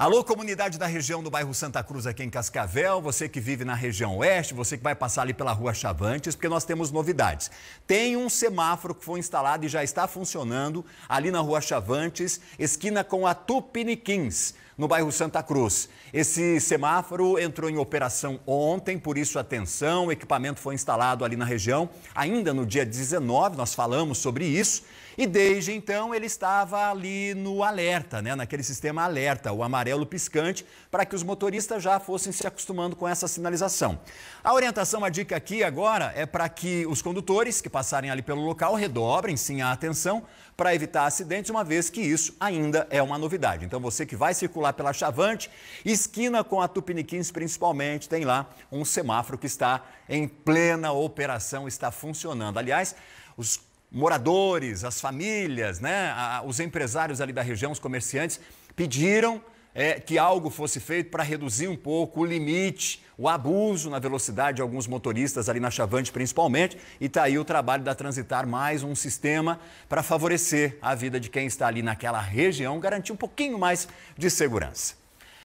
Alô, comunidade da região do bairro Santa Cruz, aqui em Cascavel, você que vive na região oeste, você que vai passar ali pela rua Chavantes, porque nós temos novidades. Tem um semáforo que foi instalado e já está funcionando ali na rua Chavantes, esquina com a Tupiniquins no bairro Santa Cruz. Esse semáforo entrou em operação ontem, por isso atenção, o equipamento foi instalado ali na região, ainda no dia 19, nós falamos sobre isso, e desde então ele estava ali no alerta, né, naquele sistema alerta, o amarelo amarelo piscante para que os motoristas já fossem se acostumando com essa sinalização. A orientação, a dica aqui agora é para que os condutores que passarem ali pelo local redobrem sim a atenção para evitar acidentes, uma vez que isso ainda é uma novidade. Então você que vai circular pela Chavante, esquina com a Tupiniquins principalmente, tem lá um semáforo que está em plena operação, está funcionando. Aliás, os moradores, as famílias, né, os empresários ali da região, os comerciantes, pediram é, que algo fosse feito para reduzir um pouco o limite, o abuso na velocidade de alguns motoristas ali na Chavante, principalmente. E está aí o trabalho da Transitar, mais um sistema para favorecer a vida de quem está ali naquela região, garantir um pouquinho mais de segurança.